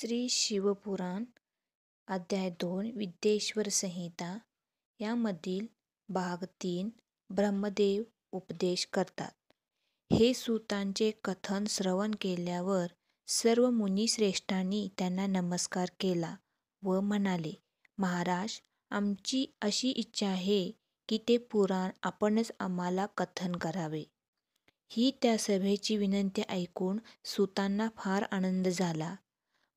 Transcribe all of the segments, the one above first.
श्री शिवपुराण अध्याय दोन विद्येश्वर संहिता यामधील भाग तीन ब्रह्मदेव उपदेश करतात हे सूतांचे कथन श्रवण केल्यावर सर्व मुनिश्रेष्ठांनी त्यांना नमस्कार केला व म्हणाले महाराज आमची अशी इच्छा आहे की ते पुराण आपणच आम्हाला कथन करावे ही त्या सभेची विनंती ऐकून सुतांना फार आनंद झाला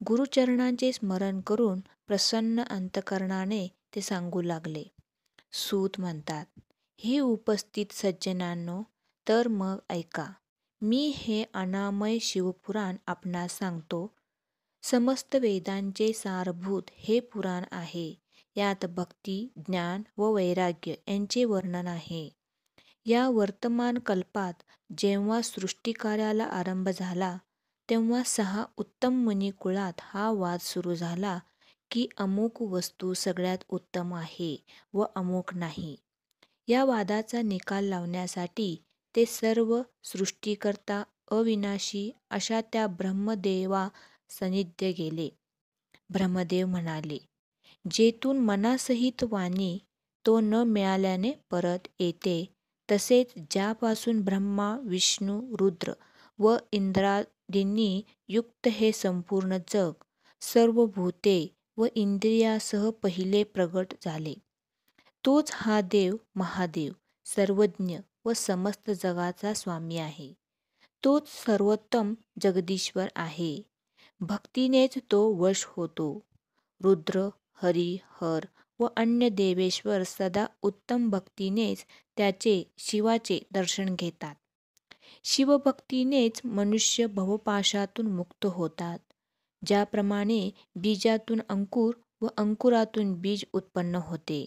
गुरुचरणांचे स्मरण करून प्रसन्न अंतकरणाने ते सांगू लागले सूत म्हणतात हे उपस्थित सज्जनांनो तर मग ऐका मी हे अनामय शिवपुराण आपणास सांगतो समस्त वेदांचे सारभूत हे पुराण आहे यात भक्ती ज्ञान व वैराग्य यांचे वर्णन आहे या वर्तमान कल्पात जेव्हा सृष्टिकार्याला आरंभ झाला तेव्हा सहा उत्तम कुळात हा वाद सुरू झाला की अमुक वस्तू सगळ्यात उत्तम आहे व अमुक नाही या वादाचा निकाल लावण्यासाठी ते सर्व सृष्टीकरता अविनाशी अशा त्या ब्रह्मदेवा सनिध्य गेले ब्रह्मदेव म्हणाले जेथून मनासहित वाणी तो न मिळाल्याने परत येते तसेच ज्यापासून ब्रह्मा विष्णू रुद्र व इंद्रादींनी युक्त हे संपूर्ण जग सर्व भूते व इंद्रियासह पहिले प्रगट झाले तोच हा देव महादेव सर्वज्ञ व समस्त जगाचा स्वामी आहे तोच सर्वोत्तम जगदीश्वर आहे भक्तीनेच तो वश होतो रुद्र हरी हर व अन्य देवेश्वर सदा उत्तम भक्तीनेच त्याचे शिवाचे दर्शन घेतात शिवभक्तीनेच मनुष्य भवपाशातून मुक्त होतात ज्याप्रमाणे बीजातून अंकुर व अंकुरातून बीज उत्पन्न होते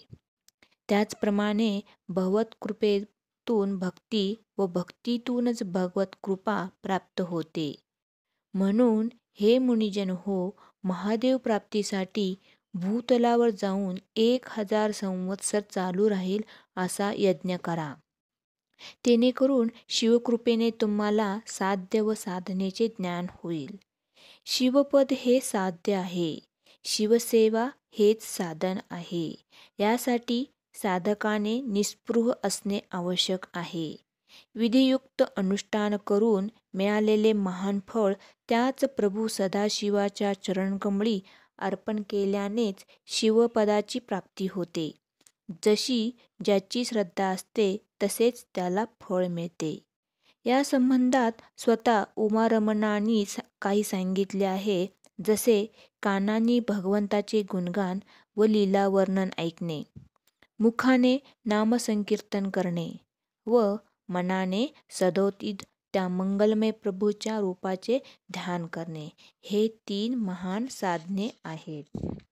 त्याचप्रमाणे भगवत कृपेतून भक्ती व भक्तीतूनच भगवत कृपा प्राप्त होते म्हणून हे मुनिजन हो महादेव प्राप्तीसाठी भूतलावर जाऊन एक हजार संवत्सर चालू राहील असा यज्ञ करा तेने करून शिवकृपेने तुम्हाला साध्य व साधनेचे ज्ञान होईल शिवपद हे साध्य आहे शिवसेवा हेच साधन आहे यासाठी साधकाने निस्पृह असणे आवश्यक आहे विधियुक्त अनुष्ठान करून मिळालेले महान फळ त्याच प्रभू सदाशिवाच्या चरणकमळी अर्पण केल्यानेच शिवपदाची प्राप्ती होते जशी ज्याची श्रद्धा असते तसेच त्याला फळ मिळते या संबंधात स्वतः उमा काही सांगितले आहे जसे कानाने भगवंताचे गुणगान व लीला वर्णन ऐकणे मुखाने नामसंकीर्तन करणे व मनाने सदोतीत त्या मंगलमय प्रभूच्या रूपाचे ध्यान करणे हे तीन महान साधने आहेत